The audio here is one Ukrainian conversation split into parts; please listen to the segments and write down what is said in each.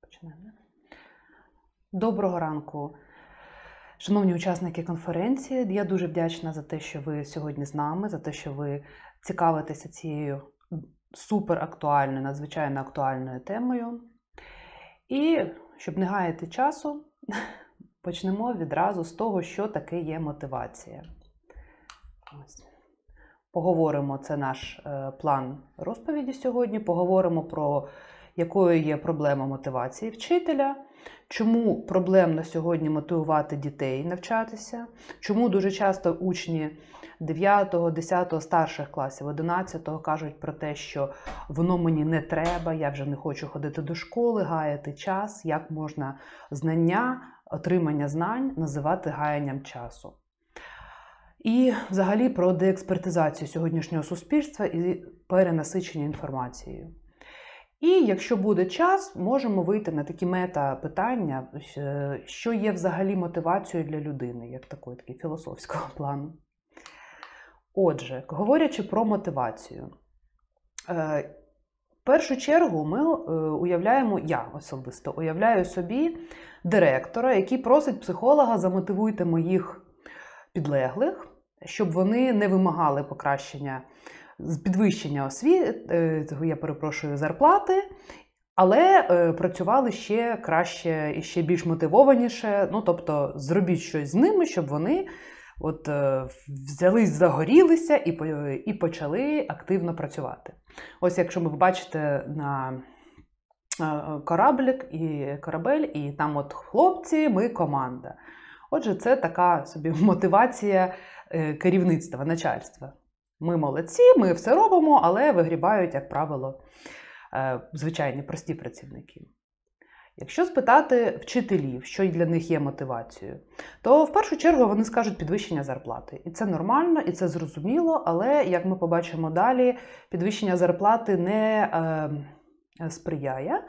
Починаємо. Доброго ранку, шановні учасники конференції. Я дуже вдячна за те, що ви сьогодні з нами, за те, що ви цікавитеся цією суперактуальною, надзвичайно актуальною темою. І щоб не гаяти часу, почнемо відразу з того, що таке є мотивація. Ось. Поговоримо це наш е, план розповіді сьогодні. Поговоримо про якою є проблема мотивації вчителя, чому проблемно сьогодні мотивувати дітей навчатися, чому дуже часто учні 9, 10 старших класів, 11 кажуть про те, що воно мені не треба, я вже не хочу ходити до школи, гаяти час, як можна знання, отримання знань називати гаянням часу. І взагалі про деекспертизацію сьогоднішнього суспільства і перенасичення інформацією. І якщо буде час, можемо вийти на такі мета-питання, що є взагалі мотивацією для людини, як такої такі філософського плану. Отже, говорячи про мотивацію, е, в першу чергу ми е, уявляємо, я особисто уявляю собі директора, який просить психолога замотивуйте моїх підлеглих щоб вони не вимагали покращення підвищення освіти, е, я перепрошую зарплати. Але е, працювали ще краще і ще більш мотивованіше. Ну тобто, зробіть щось з ними, щоб вони от е, взялись, загорілися і і почали активно працювати. Ось, якщо ви бачите на кораблік і корабель, і там, от хлопці, ми команда. Отже, це така собі мотивація е, керівництва, начальства. Ми молодці, ми все робимо, але вигрібають, як правило, е, звичайні прості працівники. Якщо спитати вчителів, що для них є мотивацією, то в першу чергу вони скажуть підвищення зарплати. І це нормально, і це зрозуміло, але як ми побачимо далі, підвищення зарплати не е, сприяє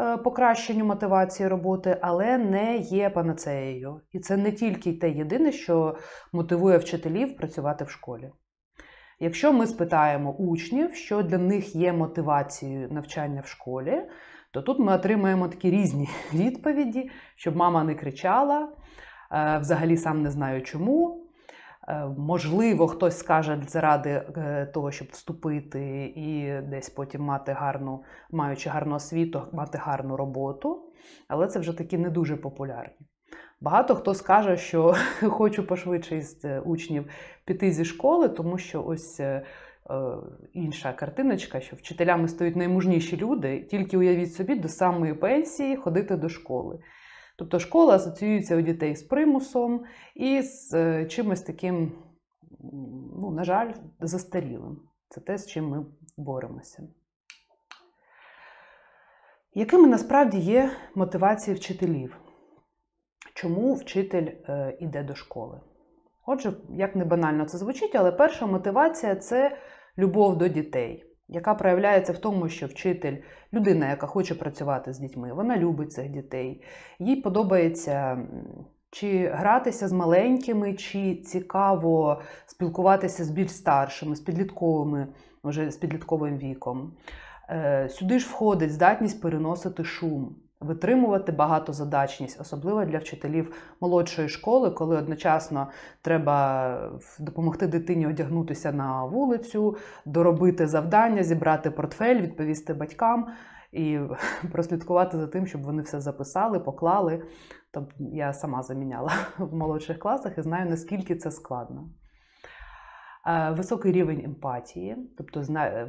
Е, покращенню мотивації роботи, але не є панацеєю. І це не тільки те єдине, що мотивує вчителів працювати в школі. Якщо ми спитаємо учнів, що для них є мотивацією навчання в школі, то тут ми отримаємо такі різні відповіді, щоб мама не кричала, е, взагалі сам не знаю чому. Е, можливо, хтось скаже заради е, того, щоб вступити і десь потім мати гарну, маючи гарну освіту, мати гарну роботу, але це вже такі не дуже популярні. Багато хто скаже, що хочу пошвидше з е, учнів піти зі школи, тому що ось інша картиночка, що вчителями стають наймужніші люди, тільки уявіть собі, до самої пенсії ходити до школи. Тобто школа асоціюється у дітей з примусом і з е, чимось таким, ну, на жаль, застарілим. Це те, з чим ми боремося. Якими насправді є мотивації вчителів? Чому вчитель е, іде до школи? Отже, як не банально це звучить, але перша мотивація це любов до дітей яка проявляється в тому, що вчитель, людина, яка хоче працювати з дітьми, вона любить цих дітей, їй подобається. Чи гратися з маленькими, чи цікаво спілкуватися з більш старшими, з підлітковими, вже з підлітковим віком. Е, сюди ж входить здатність переносити шум. Витримувати багатозадачність, особливо для вчителів молодшої школи, коли одночасно треба е, допомогти дитині одягнутися на вулицю, доробити завдання, зібрати портфель, відповісти батькам і прослідкувати за тим, щоб вони все записали, поклали. Тобто я сама заміняла в молодших класах і знаю, наскільки це складно. Е, високий рівень емпатії, тобто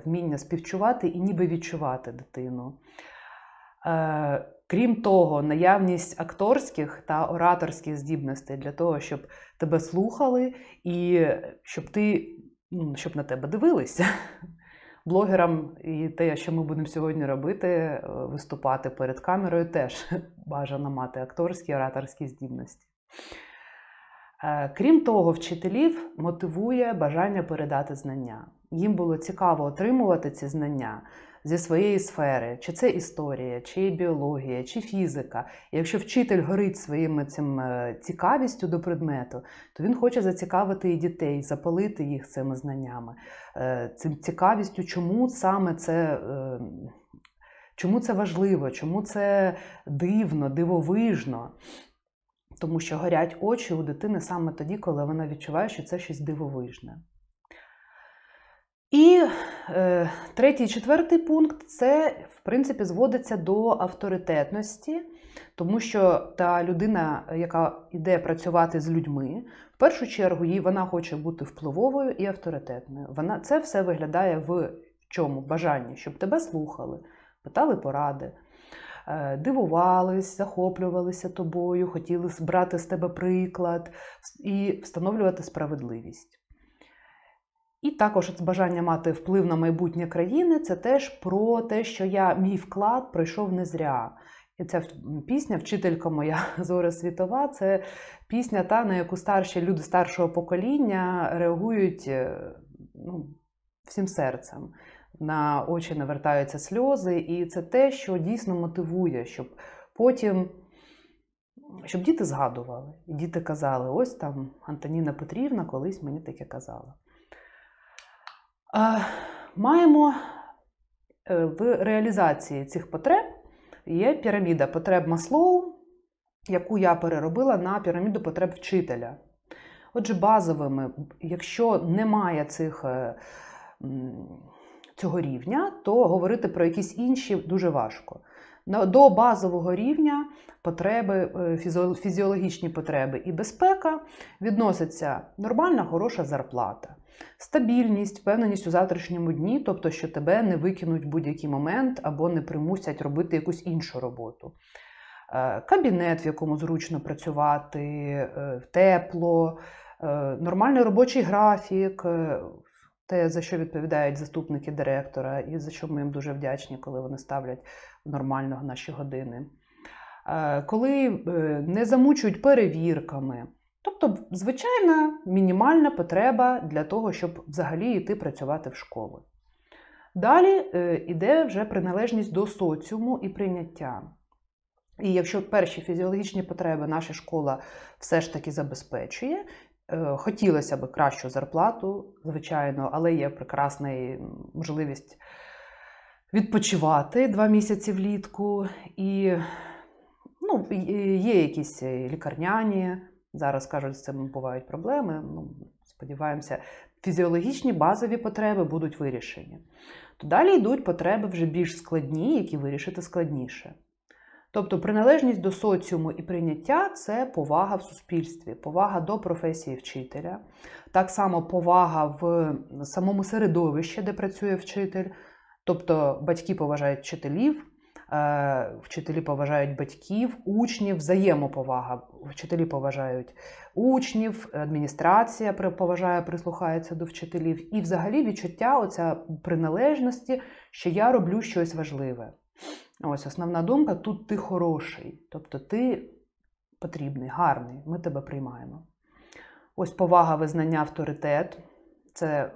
вміння співчувати і ніби відчувати дитину. Е, Крім того, наявність акторських та ораторських здібностей для того, щоб тебе слухали і е, щоб ти ну, щоб на тебе дивилися. Блогерам і те, що ми будемо сьогодні робити, е, виступати перед камерою, теж бажано мати акторські ораторські здібності. Е, крім того, вчителів мотивує бажання передати знання. Їм було цікаво отримувати ці знання зі своєї сфери, чи це історія, чи біологія, чи фізика. І якщо вчитель горить своїм цим е, цікавістю до предмету, то він хоче зацікавити і дітей, запалити їх цими знаннями, е, цим цікавістю, чому саме це. Е, чому це важливо, чому це дивно, дивовижно? Тому що горять очі у дитини саме тоді, коли вона відчуває, що це щось дивовижне. І е, третій, четвертий пункт це, в принципі, зводиться до авторитетності, тому що та людина, яка йде працювати з людьми, в першу чергу їй вона хоче бути впливовою і авторитетною. Вона це все виглядає в чому? Бажанні, щоб тебе слухали, питали поради, е, дивувались, захоплювалися тобою, хотіли брати з тебе приклад і встановлювати справедливість. І також це бажання мати вплив на майбутнє країни це теж про те, що я мій вклад пройшов не зря. І ця пісня, вчителька моя Зора Світова, це пісня, та на яку старші люди старшого покоління реагують е, ну, всім серцем. На очі навертаються сльози, і це те, що дійсно мотивує, щоб потім. Щоб діти згадували, і діти казали: ось там Антоніна Петрівна колись мені таке казала. Маємо е, в реалізації цих потреб є піраміда потреб Маслоу, яку я переробила на піраміду потреб вчителя. Отже, базовими, якщо немає цих, е, цього рівня, то говорити про якісь інші дуже важко. До базового рівня потреби, е, фізіологічні потреби і безпека відноситься нормальна, хороша зарплата. Стабільність, впевненість у завтрашньому дні, тобто, що тебе не викинуть в будь-який момент або не примусять робити якусь іншу роботу. Е, кабінет, в якому зручно працювати, е, тепло, е, нормальний робочий графік, те, за що відповідають заступники директора, і за що ми їм дуже вдячні, коли вони ставлять нормального наші години. Коли не замучують перевірками. Тобто, звичайна мінімальна потреба для того, щоб взагалі йти працювати в школу. Далі йде е, вже приналежність до соціуму і прийняття. І якщо перші фізіологічні потреби наша школа все ж таки забезпечує, е, хотілося б кращу зарплату, звичайно, але є прекрасна можливість відпочивати два місяці влітку, і ну, є якісь лікарняні Зараз кажуть, з цим бувають проблеми. Ну, Сподіваємося, фізіологічні базові потреби будуть вирішені. То далі йдуть потреби вже більш складні, які вирішити складніше. Тобто приналежність до соціуму і прийняття це повага в суспільстві, повага до професії вчителя, так само повага в самому середовищі, де працює вчитель. Тобто батьки поважають вчителів, Е, вчителі поважають батьків, учнів, взаємоповага. Вчителі поважають учнів, адміністрація поважає, прислухається до вчителів. І взагалі відчуття оця приналежності, що я роблю щось важливе. Ось основна думка: тут ти хороший, тобто ти потрібний, гарний, ми тебе приймаємо. Ось повага, визнання, авторитет це е,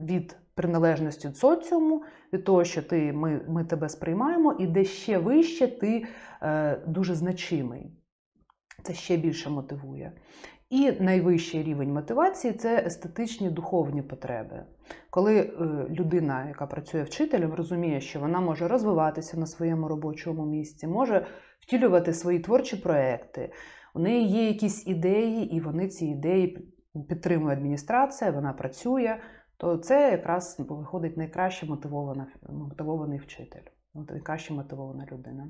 від приналежності соціуму, від того, що ти, ми ми тебе сприймаємо, і де ще вище ти е, дуже значимий. Це ще більше мотивує. І найвищий рівень мотивації це естетичні духовні потреби. Коли е, людина, яка працює вчителем, розуміє, що вона може розвиватися на своєму робочому місці, може втілювати свої творчі проекти, у неї є якісь ідеї, і вони ці ідеї підтримує адміністрація, вона працює то це якраз типу, виходить найкраще мотивована, мотивований вчитель, найкраще мотивована людина.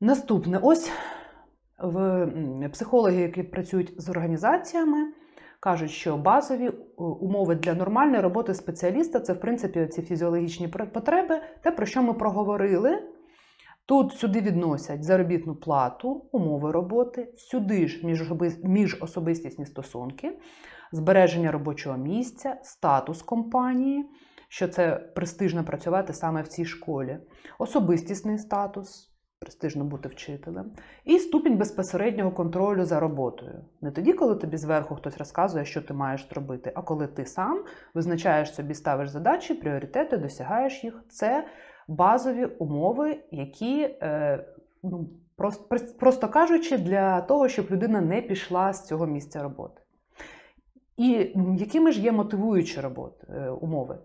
Наступне ось в психологи, які працюють з організаціями, кажуть, що базові е, умови для нормальної роботи спеціаліста це, в принципі, ці фізіологічні потреби, те, про що ми проговорили. Тут сюди відносять заробітну плату, умови роботи, сюди ж міжособистісні стосунки, збереження робочого місця, статус компанії, що це престижно працювати саме в цій школі, особистісний статус, престижно бути вчителем, і ступінь безпосереднього контролю за роботою. Не тоді, коли тобі зверху хтось розказує, що ти маєш робити, а коли ти сам визначаєш собі, ставиш задачі, пріоритети, досягаєш їх. Це базові умови, які. Е, ну, Просто кажучи, для того, щоб людина не пішла з цього місця роботи. І якими ж є мотивуючі роботи, е, умови?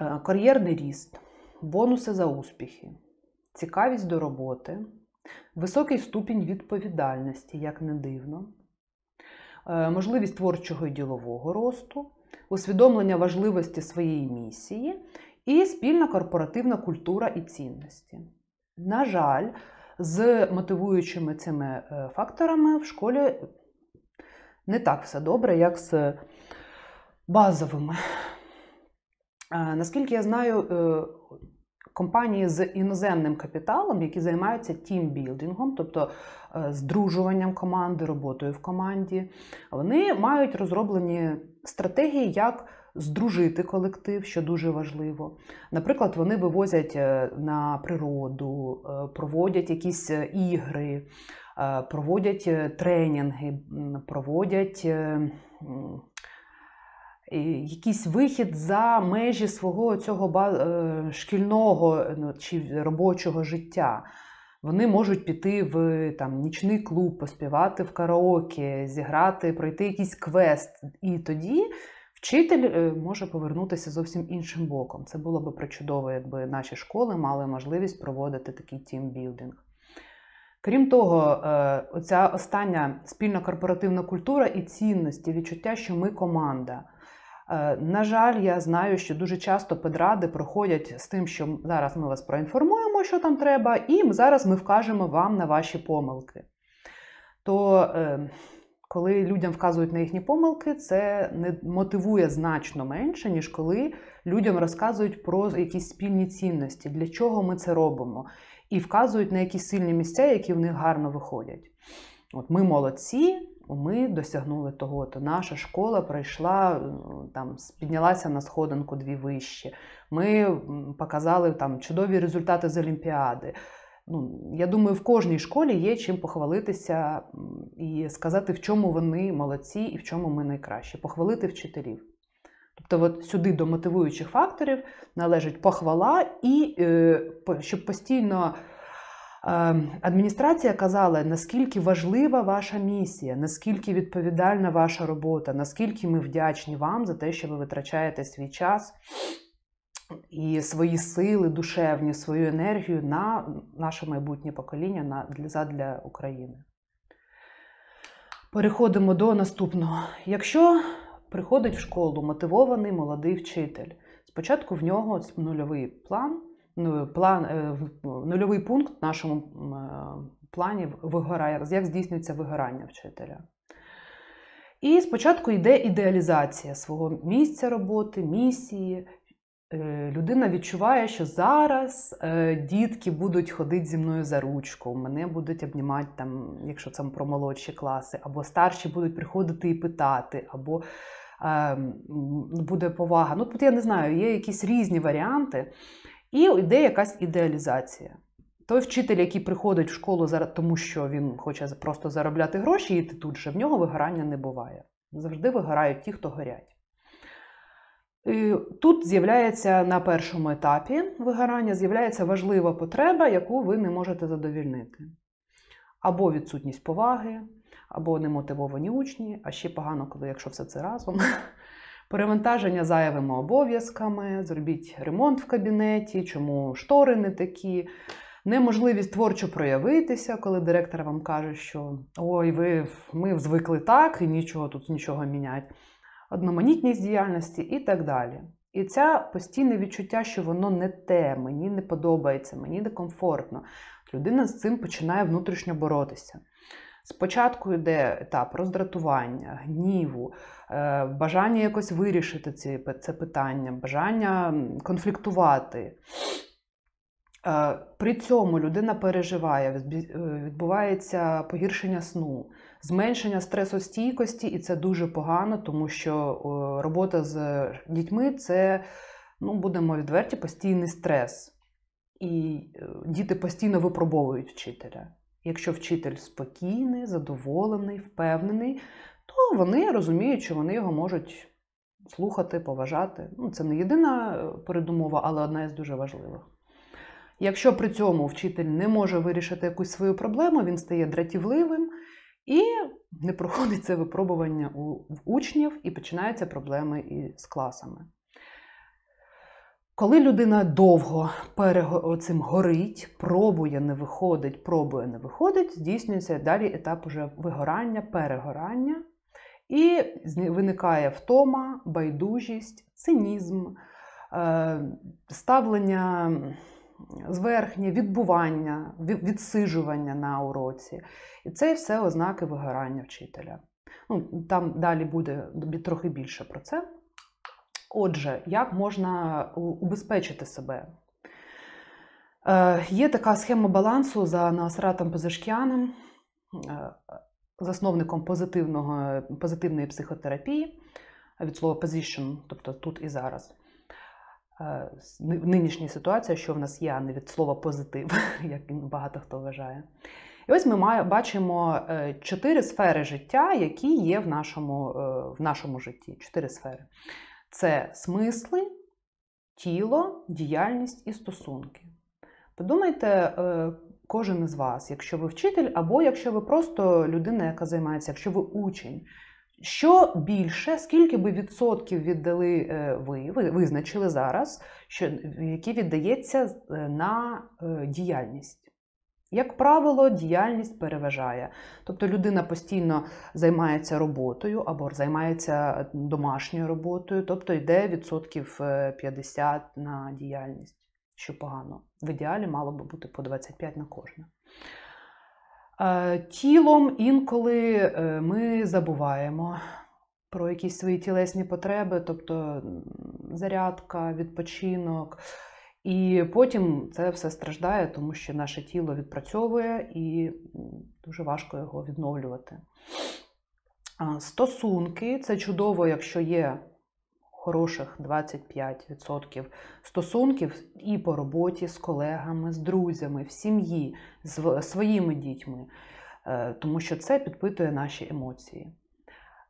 Е, кар'єрний ріст, бонуси за успіхи, цікавість до роботи, високий ступінь відповідальності, як не дивно, е, можливість творчого і ділового росту, усвідомлення важливості своєї місії і спільна корпоративна культура і цінності. На жаль, з мотивуючими цими факторами в школі не так все добре, як з е, базовими. Е, наскільки я знаю, е, компанії з іноземним капіталом, які займаються тімбілдингом, тобто здружуванням команди, роботою в команді, вони мають розроблені стратегії, як здружити колектив, що дуже важливо. Наприклад, вони вивозять на природу, проводять якісь ігри. Е, проводять е, тренінги, проводять е, якийсь вихід за межі свого цього шкільного ну, чи робочого життя. Вони можуть піти в там нічний клуб, поспівати в караоке, зіграти, пройти якийсь квест. І тоді вчитель може повернутися зовсім іншим боком. Це було б причудово, якби наші школи мали можливість проводити такий тімбілдинг. Крім того, е, оця остання спільна корпоративна культура і цінності, відчуття, що ми команда. Е, на жаль, я знаю, що дуже часто педради проходять з тим, що зараз ми вас проінформуємо, що там треба, і зараз ми вкажемо вам на ваші помилки. То е, коли людям вказують на їхні помилки, це не мотивує значно менше, ніж коли людям розказують про якісь спільні цінності, для чого ми це робимо і вказують на якісь сильні місця, які в них гарно виходять. От Ми молодці, ми досягнули того. то Наша школа пройшла, е, там, піднялася на сходинку дві вищі, Ми показали там чудові результати з Олімпіади. Ну, Я думаю, в кожній школі є чим похвалитися і сказати, в чому вони молодці і в чому ми найкращі. Похвалити вчителів. Тобто, от сюди до мотивуючих факторів належить похвала, і е, щоб постійно е, адміністрація казала, наскільки важлива ваша місія, наскільки відповідальна ваша робота, наскільки ми вдячні вам за те, що ви витрачаєте свій час. І свої сили, душевні, свою енергію на наше майбутнє покоління на, для, для України. Переходимо до наступного. Якщо Приходить в школу мотивований молодий вчитель. Спочатку в нього нульовий план, ну, план е, нульовий пункт в нашому е, плані вигорає, як здійснюється вигорання вчителя. І спочатку йде ідеалізація свого місця роботи, місії. Е, людина відчуває, що зараз дітки будуть ходити зі мною за ручку, мене будуть обнімати, там, якщо це про молодші класи, або старші будуть приходити і питати, або Ем, буде повага. Ну, тут я не знаю, є якісь різні варіанти, і йде якась ідеалізація. Той вчитель, який приходить в школу, тому що він хоче просто заробляти гроші, і ти тут же в нього вигорання не буває. Завжди вигорають ті, хто горять. І Тут з'являється на першому етапі вигорання, з'являється важлива потреба, яку ви не можете задовільнити. Або відсутність поваги, або немотивовані учні, а ще погано, коли якщо все це разом. Перевантаження зайвими обов'язками, зробіть ремонт в кабінеті, чому штори не такі, неможливість творчо проявитися, коли директор вам каже, що ой, ви ми звикли так і нічого тут нічого мінять, одноманітність діяльності і так далі. І це постійне відчуття, що воно не те, мені не подобається, мені некомфортно. Людина з цим починає внутрішньо боротися. Спочатку йде етап роздратування, гніву, е, бажання якось вирішити це питання, бажання конфліктувати. Е, при цьому людина переживає, е, відбувається погіршення сну, зменшення стресостійкості, і це дуже погано, тому що робота з дітьми це, ну, будемо відверті, постійний стрес. І діти постійно випробовують вчителя. Якщо вчитель спокійний, задоволений, впевнений, то вони розуміють, що вони його можуть слухати, поважати. Ну, Це не єдина е, передумова, але одна із дуже важливих. Якщо при цьому вчитель не може вирішити якусь свою проблему, він стає дратівливим і не проходить це випробування у учнів, і починаються проблеми і з класами. Коли людина довго перего цим горить, пробує, не виходить, пробує, не виходить, здійснюється далі етап уже вигорання, перегорання, і виникає втома, байдужість, цинізм, е, ставлення зверхнє, відбування, відсижування на уроці. І це все ознаки вигорання вчителя. Ну, Там далі буде трохи більше про це. Отже, як можна е, убезпечити себе? Е, Є така схема балансу за Насратом Позишкіаном, е, засновником позитивного, позитивної психотерапії, від слова position, тобто тут і зараз. Е, нинішня ситуація, що в нас є, а не від слова позитив, як багато хто вважає. І ось ми бачимо чотири сфери життя, які є в нашому в нашому житті. Чотири сфери це смисли, тіло, діяльність і стосунки. Подумайте, е, кожен із вас, якщо ви вчитель, або якщо ви просто людина, яка займається, якщо ви учень. Що більше, скільки би відсотків віддали е, ви, ви визначили зараз, що, які віддається е, на діяльність? Як правило, діяльність переважає. Тобто людина постійно займається роботою або займається домашньою роботою, тобто йде відсотків 50 е, на діяльність, що погано. В ідеалі мало би бути по 25 на кожне. Тілом інколи е, ми забуваємо про якісь свої тілесні потреби, тобто зарядка, відпочинок. І потім це все страждає, тому що наше тіло відпрацьовує і дуже важко його відновлювати. Стосунки це чудово, якщо є хороших 25% стосунків і по роботі з колегами, з друзями, в сім'ї, з своїми дітьми, е, тому що це підпитує наші емоції.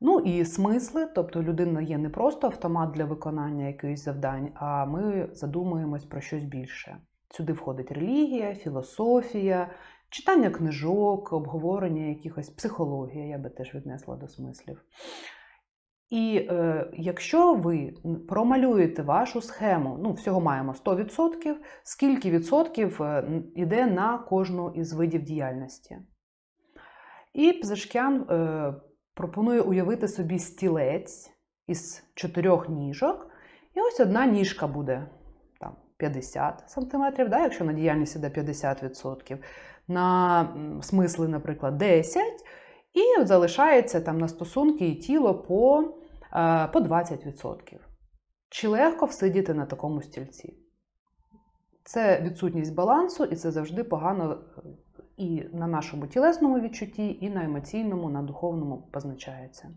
Ну і смисли, тобто людина є не просто автомат для виконання якихось завдань, а ми задумуємось про щось більше. Сюди входить релігія, філософія, читання книжок, обговорення якихось психологія, я би теж віднесла до смислів. І е, якщо ви промалюєте вашу схему, ну, всього маємо 100%, скільки відсотків йде е, на кожну із видів діяльності? І Пзешкян е, Пропоную уявити собі стілець із чотирьох ніжок. І ось одна ніжка буде там, 50 см, да, якщо на діяльність іде 50%, на смисли, наприклад, 10 і залишається там на стосунки і тіло по, е, по 20%. Чи легко всидіти на такому стільці? Це відсутність балансу, і це завжди погано е, і на нашому тілесному відчутті, і на емоційному, на духовному позначається.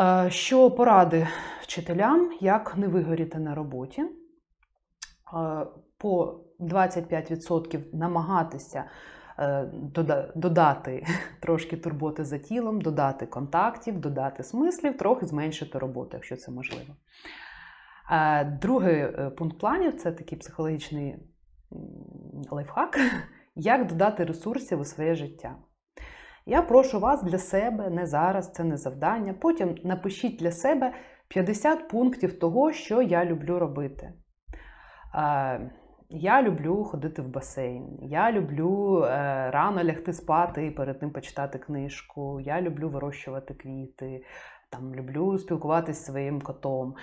Е, що поради вчителям, як не вигоріти на роботі? Е, по 25% намагатися е, додати трошки турботи за тілом, додати контактів, додати смислів, трохи зменшити роботу, якщо це можливо. Другий пункт планів це такий психологічний лайфхак, як додати ресурсів у своє життя. Я прошу вас для себе, не зараз, це не завдання. Потім напишіть для себе 50 пунктів того, що я люблю робити. Я люблю ходити в басейн, я люблю е, рано лягти спати і перед тим почитати книжку, я люблю вирощувати квіти, там, люблю спілкуватися зі своїм котом,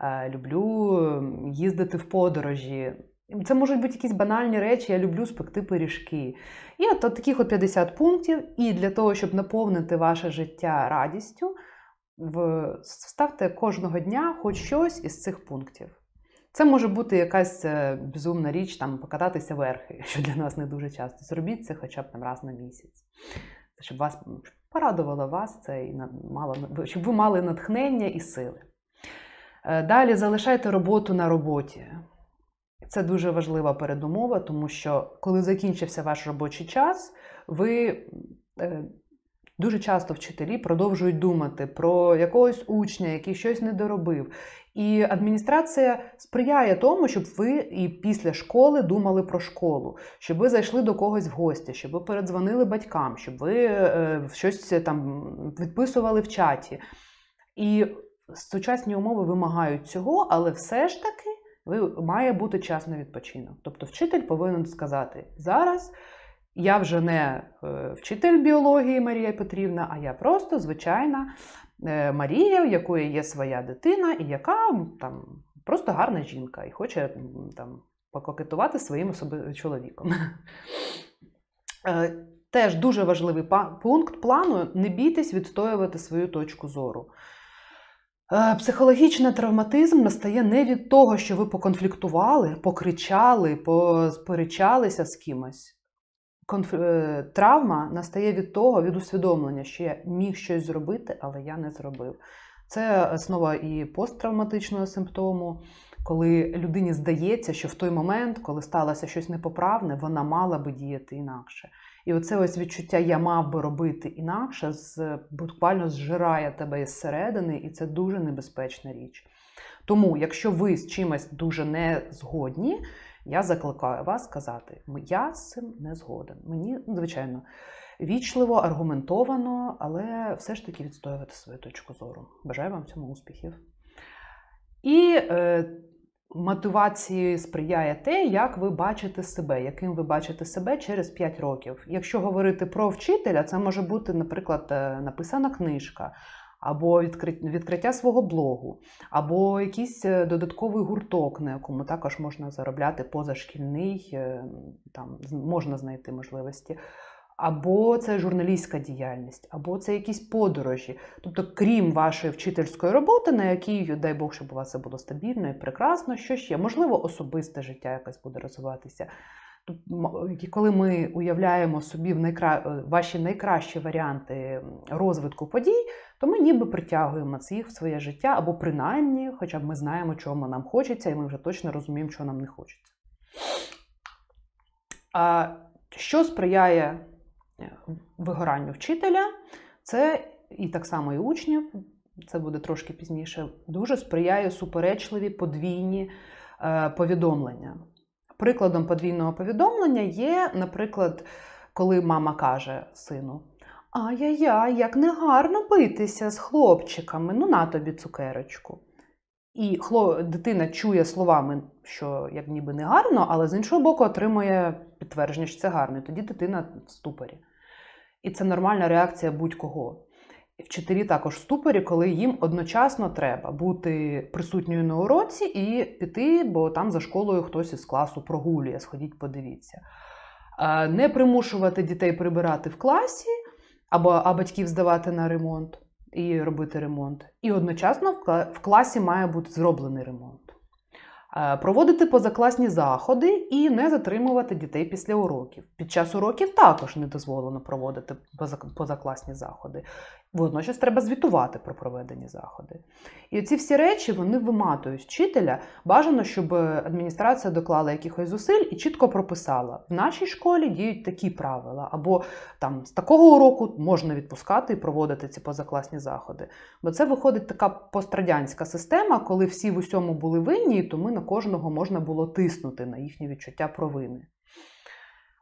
е, люблю їздити в подорожі. Це можуть бути якісь банальні речі, я люблю спекти пиріжки. І от, от таких от 50 пунктів. І для того, щоб наповнити ваше життя радістю, ставте кожного дня хоч щось із цих пунктів. Це може бути якась е, безумна річ, там покататися верхи, що для нас не дуже часто. Зробіть це хоча б там раз на місяць. Щоб вас порадувало вас це і мало, щоб ви мали натхнення і сили. Е, далі залишайте роботу на роботі. Це дуже важлива передумова, тому що коли закінчився ваш робочий час, ви е, дуже часто вчителі продовжують думати про якогось учня, який щось не доробив. І адміністрація сприяє тому, щоб ви і після школи думали про школу, щоб ви зайшли до когось в гості, щоб ви передзвонили батькам, щоб ви е, щось там відписували в чаті. І сучасні умови вимагають цього, але все ж таки ви має бути час на відпочинок. Тобто, вчитель повинен сказати зараз. Я вже не е, вчитель біології Марія Петрівна, а я просто звичайна е, Марія, в якої є своя дитина, і яка там просто гарна жінка і хоче там пококетувати своїм особи... чоловіком. Е, теж дуже важливий пункт плану: не бійтесь відстоювати свою точку зору. Е, психологічний травматизм настає не від того, що ви поконфліктували, покричали, посперечалися з кимось. Конф... Е, травма настає від того, від усвідомлення, що я міг щось зробити, але я не зробив. Це основа і посттравматичного симптому, коли людині здається, що в той момент, коли сталося щось непоправне, вона мала би діяти інакше. І оце ось відчуття я мав би робити інакше, з, буквально зжирає тебе із середини, і це дуже небезпечна річ. Тому, якщо ви з чимось дуже не згодні, я закликаю вас сказати: я з цим не згоден. Мені, ну, звичайно, вічливо, аргументовано, але все ж таки відстоювати свою точку зору. Бажаю вам цьому успіхів. І е, Мотивації сприяє те, як ви бачите себе, яким ви бачите себе через 5 років. Якщо говорити про вчителя, це може бути, наприклад, е, написана книжка, або відкриття свого блогу, або якийсь е, додатковий гурток, на якому також можна заробляти позашкільний, е, там можна знайти можливості або це журналістська діяльність, або це якісь подорожі. Тобто, крім вашої вчительської роботи, на якій, дай Бог, щоб у вас це було стабільно і прекрасно, що ще можливо особисте життя якось буде розвиватися. Коли ми уявляємо собі в найкра... Е, ваші найкращі варіанти розвитку подій, то ми ніби притягуємо це їх в своє життя, або принаймні, хоча б ми знаємо, чого нам хочеться, і ми вже точно розуміємо, чого нам не хочеться. А що сприяє вигоранню вчителя, це і так само і учнів, це буде трошки пізніше, дуже сприяє суперечливі подвійні е, повідомлення. Прикладом подвійного повідомлення є, наприклад, коли мама каже сину: Ай-яй, як негарно битися з хлопчиками, ну на тобі цукерочку. І хло... дитина чує словами, що як ніби не гарно, але з іншого боку отримує підтвердження, що це гарно. І тоді дитина в ступорі. І це нормальна реакція будь-кого. Вчителі також в ступорі, коли їм одночасно треба бути присутньою на уроці і піти, бо там за школою хтось із класу прогулює, сходіть, подивіться. Не примушувати дітей прибирати в класі, або а батьків здавати на ремонт і робити ремонт. І одночасно в класі має бути зроблений ремонт. Е, проводити позакласні заходи і не затримувати дітей після уроків. Під час уроків також не дозволено проводити позакласні заходи. Водночас треба звітувати про проведені заходи. І ці всі речі вони виматують вчителя. Бажано, щоб адміністрація доклала якихось зусиль і чітко прописала: в нашій школі діють такі правила, або там з такого уроку можна відпускати і проводити ці позакласні заходи. Бо це виходить така пострадянська система, коли всі в усьому були винні, і тому на кожного можна було тиснути на їхнє відчуття провини.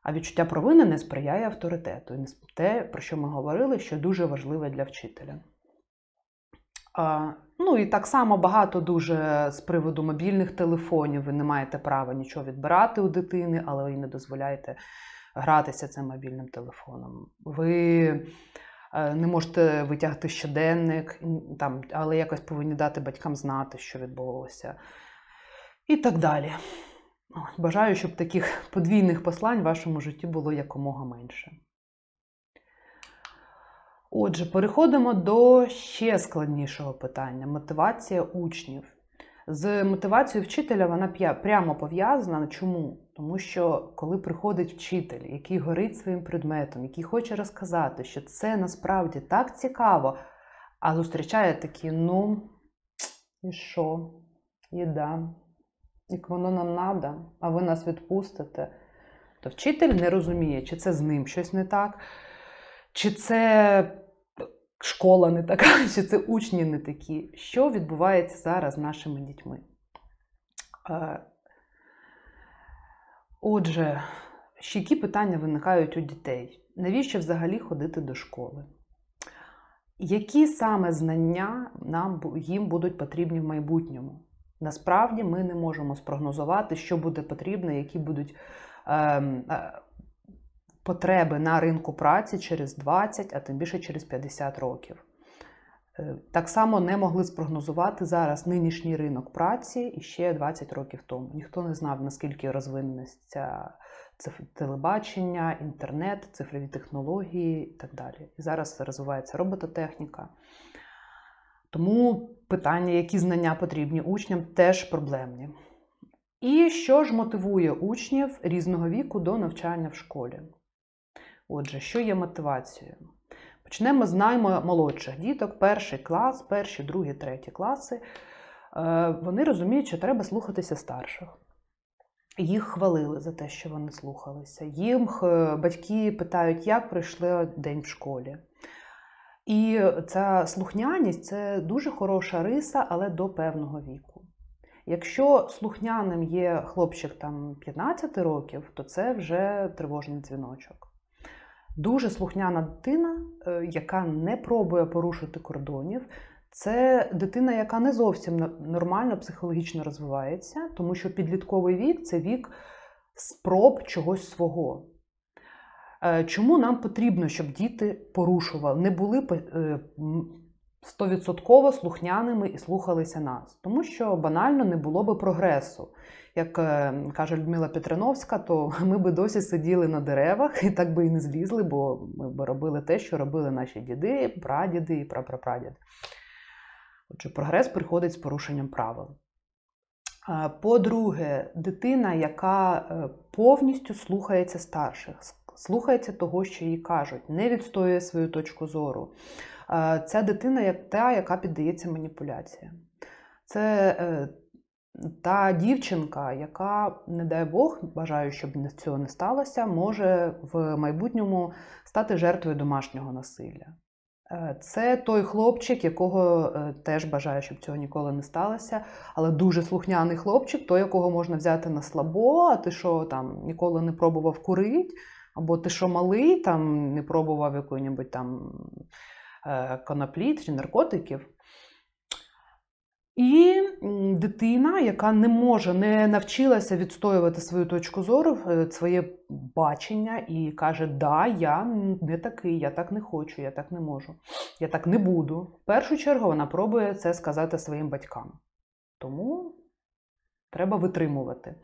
А відчуття провини не сприяє авторитету. Те, про що ми говорили, що дуже важливе для вчителя. Ну і так само багато дуже з приводу мобільних телефонів. Ви не маєте права нічого відбирати у дитини, але ви не дозволяєте гратися цим мобільним телефоном. Ви е, не можете витягти щоденник, там, але якось повинні дати батькам знати, що відбулося. І так далі. Бажаю, щоб таких подвійних послань в вашому житті було якомога менше. Отже, переходимо до ще складнішого питання мотивація учнів. З мотивацією вчителя вона прямо пов'язана. Чому? Тому що коли приходить вчитель, який горить своїм предметом, який хоче розказати, що це насправді так цікаво, а зустрічає такі, ну, і що, їда? як воно нам надо, а ви нас відпустите. То вчитель не розуміє, чи це з ним щось не так, чи це школа не така, чи це учні не такі. Що відбувається зараз з нашими дітьми? Е, отже, ще які питання виникають у дітей? Навіщо взагалі ходити до школи? Які саме знання нам їм будуть потрібні в майбутньому? Насправді ми не можемо спрогнозувати, що буде потрібно, які будуть ем, е, потреби на ринку праці через 20, а тим більше через 50 років. Е, так само не могли спрогнозувати зараз нинішній ринок праці і ще 20 років тому. Ніхто не знав, наскільки розвинеться телебачення, інтернет, цифрові технології і так далі. І зараз розвивається робототехніка. Тому питання, які знання потрібні учням, теж проблемні. І що ж мотивує учнів різного віку до навчання в школі? Отже, що є мотивацією? Почнемо з наймолодших діток, перший клас, перші, другі, треті класи. Е, вони розуміють, що треба слухатися старших. Їх хвалили за те, що вони слухалися. Їм батьки питають, як пройшли день в школі. І ця слухняність це дуже хороша риса, але до певного віку. Якщо слухняним є хлопчик там 15 років, то це вже тривожний дзвіночок. Дуже слухняна дитина, е, яка не пробує порушити кордонів, це дитина, яка не зовсім нормально психологічно розвивається, тому що підлітковий вік це вік спроб чогось свого. Е, чому нам потрібно, щоб діти порушували, не були е, стовідсотково слухняними і слухалися нас, тому що банально не було би прогресу. Як е, каже Людмила Петриновська, то ми би досі сиділи на деревах і так би і не злізли, бо ми б робили те, що робили наші діди, прадіди і прапрапрадіди. Отже, прогрес приходить з порушенням правил. По-друге, дитина, яка повністю слухається старших, слухається того, що їй кажуть, не відстоює свою точку зору. Е, ця дитина як та, яка піддається маніпуляціям. Це е, та дівчинка, яка, не дай Бог, бажаю, щоб цього не сталося, може в майбутньому стати жертвою домашнього насилля. Е, це той хлопчик, якого теж бажаю, щоб цього ніколи не сталося, але дуже слухняний хлопчик, той, якого можна взяти на слабо, а ти що там ніколи не пробував курить. Або ти що малий, там не пробував якої-небудь там е, коноплі чи наркотиків. І дитина, яка не може, не навчилася відстоювати свою точку зору, е, своє бачення і каже: Да, я не такий, я так не хочу, я так не можу, я так не буду. В першу чергу вона пробує це сказати своїм батькам. Тому треба витримувати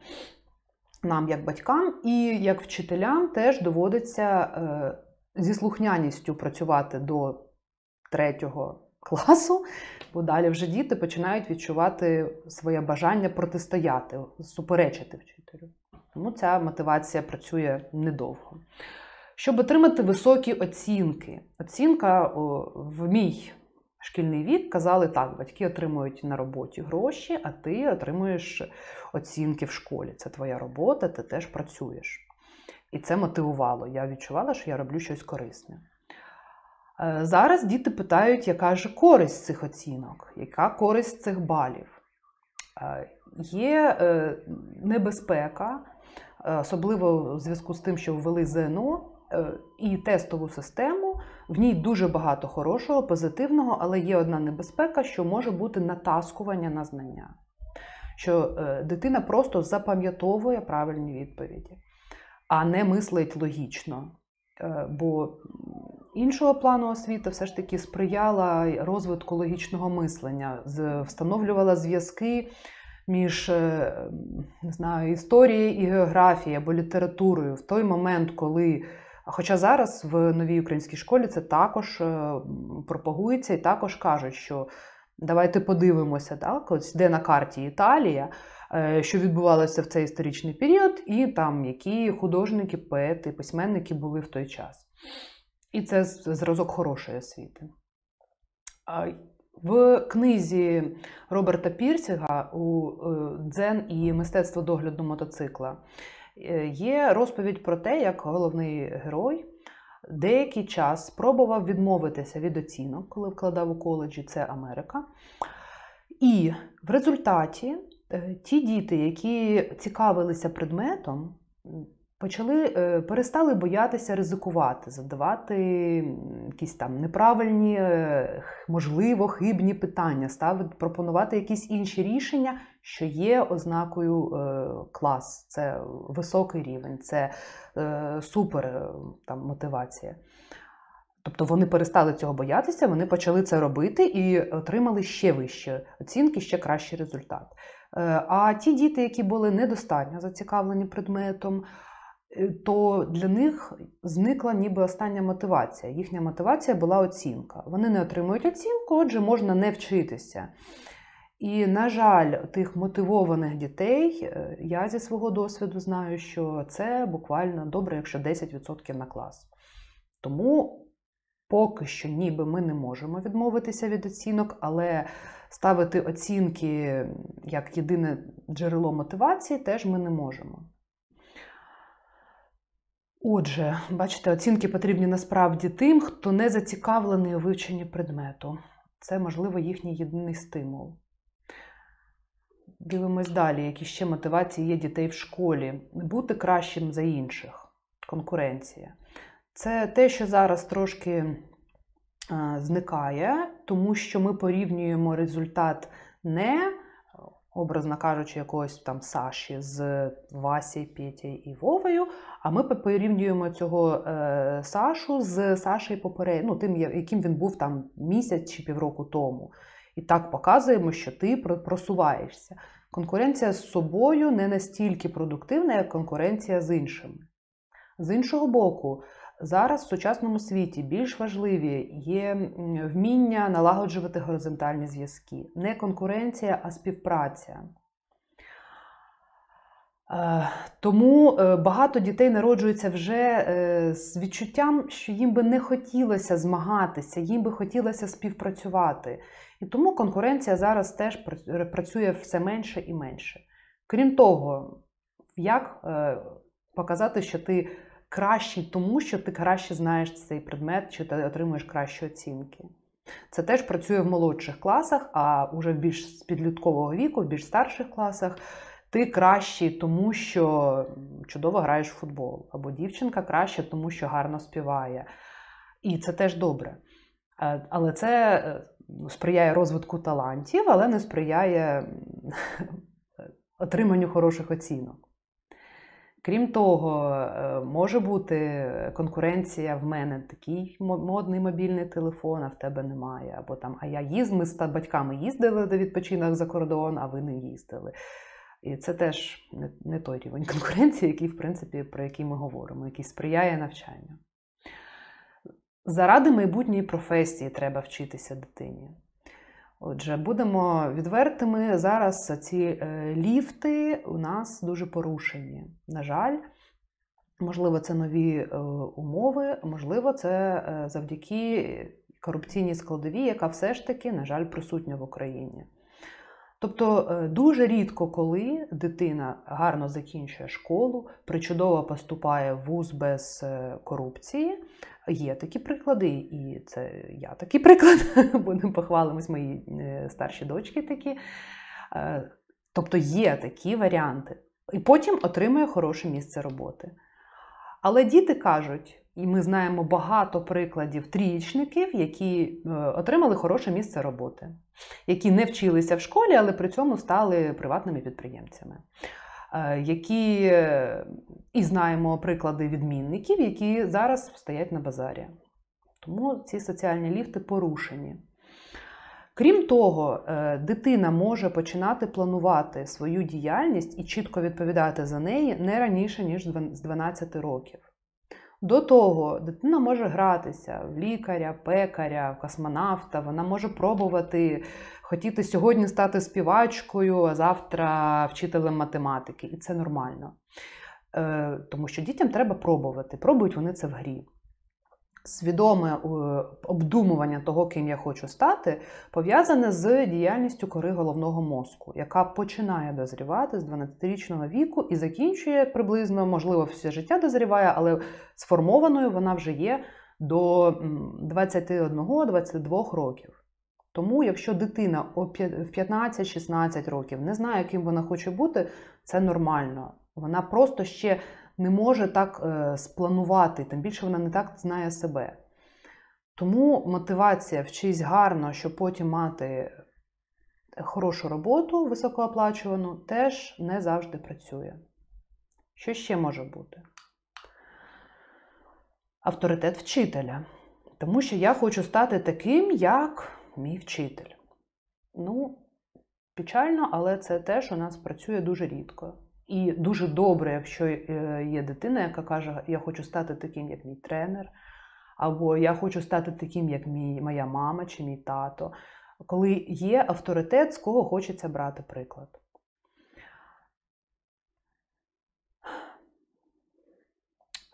нам, як батькам, і як вчителям теж доводиться е, зі слухняністю працювати до третього класу, бо далі вже діти починають відчувати своє бажання протистояти, суперечити вчителю. Тому ця мотивація працює недовго. Щоб отримати високі оцінки, оцінка в мій шкільний вік казали так: батьки отримують на роботі гроші, а ти отримуєш оцінки в школі. Це твоя робота, ти теж працюєш. І це мотивувало. Я відчувала, що я роблю щось корисне. Е, зараз діти питають, яка ж користь цих оцінок, яка користь цих балів. Е, є е, небезпека, особливо в зв'язку з тим, що ввели ЗНО і тестову систему. В ній дуже багато хорошого, позитивного, але є одна небезпека, що може бути натаскування на знання. Що е, дитина просто запам'ятовує правильні відповіді, а не мислить логічно. Е, бо іншого плану освіти все ж таки сприяла розвитку логічного мислення, встановлювала зв'язки між е, не знаю, історією і географією або літературою в той момент, коли. Хоча зараз в новій українській школі це також е, пропагується і також кажуть, що давайте подивимося, так, ось де на карті Італія, е, що відбувалося в цей історичний період, і там які художники, поети, письменники були в той час. І це зразок хорошої освіти. В книзі Роберта Пірсіга у е, Дзен і мистецтво догляду мотоцикла Е, є розповідь про те, як головний герой деякий час спробував відмовитися від оцінок, коли вкладав у коледжі це Америка. І в результаті е, ті діти, які цікавилися предметом, почали, е, перестали боятися ризикувати, задавати якісь там неправильні, можливо, хибні питання, став пропонувати якісь інші рішення, що є ознакою е, клас, це високий рівень, це е, супер е, там, мотивація. Тобто вони перестали цього боятися, вони почали це робити і отримали ще вищі оцінки, ще кращий результат. А ті діти, які були недостатньо зацікавлені предметом, то для них зникла ніби остання мотивація. Їхня мотивація була оцінка. Вони не отримують оцінку, отже, можна не вчитися. І, на жаль, тих мотивованих дітей е, я зі свого досвіду знаю, що це буквально добре, якщо 10% на клас. Тому поки що, ніби ми не можемо відмовитися від оцінок, але ставити оцінки як єдине джерело мотивації теж ми не можемо. Отже, бачите, оцінки потрібні насправді тим, хто не зацікавлений у вивченні предмету. Це, можливо, їхній єдиний стимул. Дивимось далі, які ще мотивації є дітей в школі. Бути кращим за інших. Конкуренція. Це те, що зараз трошки зникає, тому що ми порівнюємо результат не, образно кажучи, якогось там Саші з Васі, Пєті і Вовою, а ми порівнюємо цього е, Сашу з Сашею попередньо, ну, тим, яким він був там місяць чи півроку тому. І так показуємо, що ти просуваєшся. Конкуренція з собою не настільки продуктивна, як конкуренція з іншими. З іншого боку, зараз в сучасному світі більш важливі є вміння налагоджувати горизонтальні зв'язки. Не конкуренція, а співпраця. Е, тому е, багато дітей народжується вже е, з відчуттям, що їм би не хотілося змагатися, їм би хотілося співпрацювати. І тому конкуренція зараз теж працює все менше і менше. Крім того, як показати, що ти кращий, тому що ти краще знаєш цей предмет, чи ти отримуєш кращі оцінки. Це теж працює в молодших класах, а вже в більш з підліткового віку, в більш старших класах ти кращий, тому що чудово граєш в футбол, або дівчинка краще, тому що гарно співає. І це теж добре. Е, але це е, сприяє розвитку талантів, але не сприяє е, отриманню хороших оцінок. Крім того, може бути конкуренція в мене такий модний мобільний телефон, а в тебе немає. Або там, а я їз, ми з батьками їздили до відпочинок за кордон, а ви не їздили. І це теж не той рівень конкуренції, який, в принципі, про який ми говоримо, який сприяє навчанню. Заради майбутньої професії треба вчитися дитині. Отже, будемо відвертими. Зараз ці е, ліфти у нас дуже порушені. На жаль, можливо, це нові е, умови, можливо, це е, завдяки корупційній складові, яка все ж таки, на жаль, присутня в Україні. Тобто е, дуже рідко, коли дитина гарно закінчує школу, причудово поступає в вуз без е, корупції. Є такі приклади, і це я такий приклад, будемо похвалимось, мої е, старші дочки такі. Тобто є такі варіанти. І потім отримує хороше місце роботи. Але діти кажуть: і ми знаємо багато прикладів трієчників, які е, отримали хороше місце роботи, які не вчилися в школі, але при цьому стали приватними підприємцями. Е, які е, і знаємо приклади відмінників, які зараз стоять на базарі. Тому ці соціальні ліфти порушені. Крім того, дитина може починати планувати свою діяльність і чітко відповідати за неї не раніше, ніж з 12 років. До того дитина може гратися в лікаря, пекаря, в космонавта. Вона може пробувати хотіти сьогодні стати співачкою, а завтра вчителем математики. І це нормально. Е, тому що дітям треба пробувати. Пробують вони це в грі. Свідоме е, обдумування того, ким я хочу стати, пов'язане з діяльністю кори головного мозку, яка починає дозрівати з 12-річного віку і закінчує приблизно, можливо, все життя дозріває, але сформованою вона вже є до 21-22 років. Тому, якщо дитина в 15-16 років не знає, ким вона хоче бути, це нормально. Вона просто ще не може так е, спланувати, тим більше вона не так знає себе. Тому мотивація вчись гарно, щоб потім мати е, хорошу роботу, високооплачувану, теж не завжди працює. Що ще може бути? Авторитет вчителя. Тому що я хочу стати таким, як мій вчитель. Ну, печально, але це теж у нас працює дуже рідко. І дуже добре, якщо е, є дитина, яка каже, я хочу стати таким, як мій тренер, або я хочу стати таким, як мій, моя мама чи мій тато, коли є авторитет, з кого хочеться брати приклад.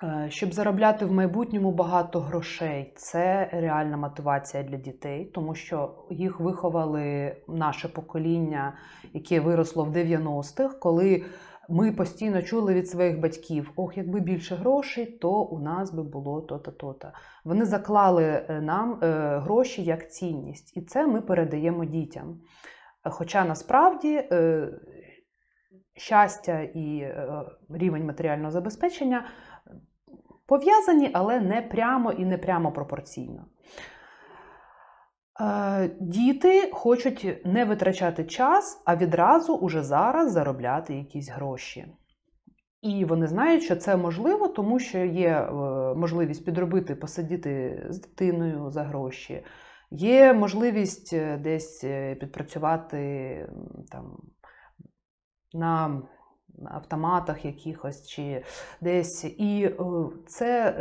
Е, щоб заробляти в майбутньому багато грошей, це реальна мотивація для дітей, тому що їх виховали наше покоління, яке виросло в 90-х, коли ми постійно чули від своїх батьків: ох, якби більше грошей, то у нас би було то-то, то-то. Вони заклали е, нам е, гроші як цінність, і це ми передаємо дітям. Хоча насправді е, щастя і рівень матеріального забезпечення пов'язані, але не прямо і не прямо пропорційно. Е, діти хочуть не витрачати час, а відразу уже зараз заробляти якісь гроші. І вони знають, що це можливо, тому що є е, можливість підробити, посидіти з дитиною за гроші, є можливість е, десь підпрацювати там, на автоматах якихось чи десь. І це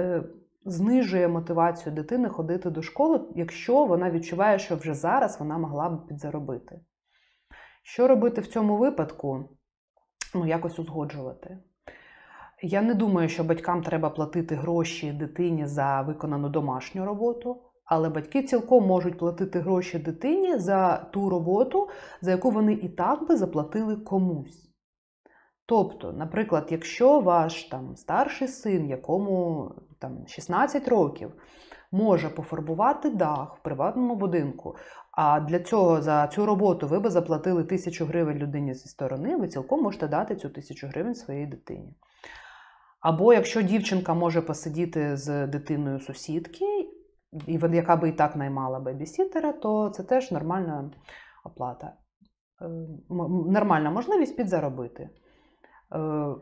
знижує мотивацію дитини ходити до школи, якщо вона відчуває, що вже зараз вона могла б підзаробити. Що робити в цьому випадку? Ну, якось узгоджувати. Я не думаю, що батькам треба платити гроші дитині за виконану домашню роботу, але батьки цілком можуть платити гроші дитині за ту роботу, за яку вони і так би заплатили комусь. Тобто, наприклад, якщо ваш там старший син, якому там 16 років, може пофарбувати дах в приватному будинку, а для цього за цю роботу ви би заплатили тисячу гривень людині зі сторони, ви цілком можете дати цю тисячу гривень своїй дитині. Або якщо дівчинка може посидіти з дитиною сусідки, яка би і так наймала бебісітера, то це теж нормальна оплата, ем, нормальна можливість підзаробити. Е, в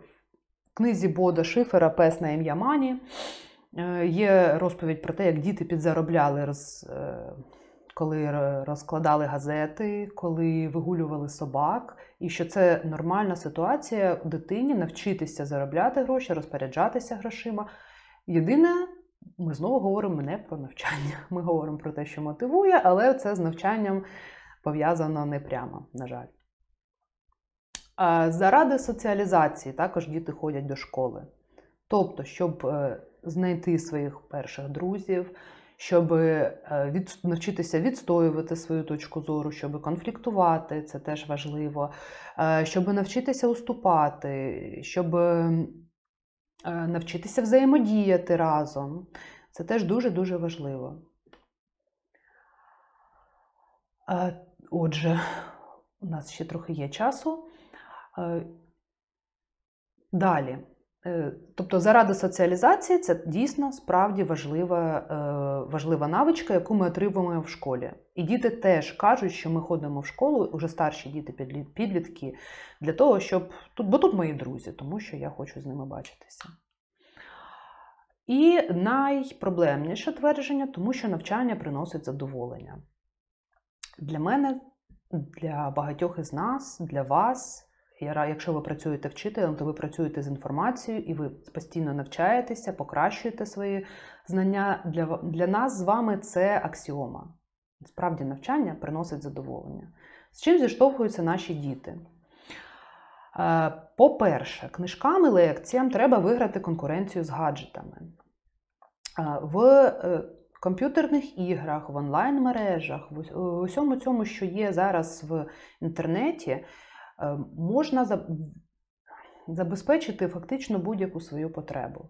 книзі Бода Шифера Пес на ім'я Мані е, є розповідь про те, як діти підзаробляли, е, коли розкладали газети, коли вигулювали собак, і що це нормальна ситуація дитині навчитися заробляти гроші, розпоряджатися грошима. Єдине, ми знову говоримо не про навчання. Ми говоримо про те, що мотивує, але це з навчанням пов'язано не прямо, на жаль. Заради соціалізації також діти ходять до школи. Тобто, щоб е, знайти своїх перших друзів, щоб е, від, навчитися відстоювати свою точку зору, щоб конфліктувати, це теж важливо, е, щоб навчитися уступати, щоб навчитися взаємодіяти разом. Це теж дуже-дуже важливо. Отже, у нас ще трохи є часу. Е, далі. Е, тобто, заради соціалізації це дійсно справді важлива е, важлива навичка, яку ми отримуємо в школі. І діти теж кажуть, що ми ходимо в школу, уже старші діти підлітки, для того, щоб тут, бо тут мої друзі, тому що я хочу з ними бачитися. І найпроблемніше твердження, тому що навчання приносить задоволення. Для мене, для багатьох із нас, для вас. Якщо ви працюєте вчителем, то ви працюєте з інформацією і ви постійно навчаєтеся, покращуєте свої знання. Для для нас з вами це аксіома. Справді, навчання приносить задоволення. З чим зіштовхуються наші діти? Е, по-перше, книжками лекціям треба виграти конкуренцію з гаджетами. Е, в е, комп'ютерних іграх, в онлайн-мережах, в усьому цьому, що є зараз в інтернеті. Ем, можна забезпечити фактично будь-яку свою потребу.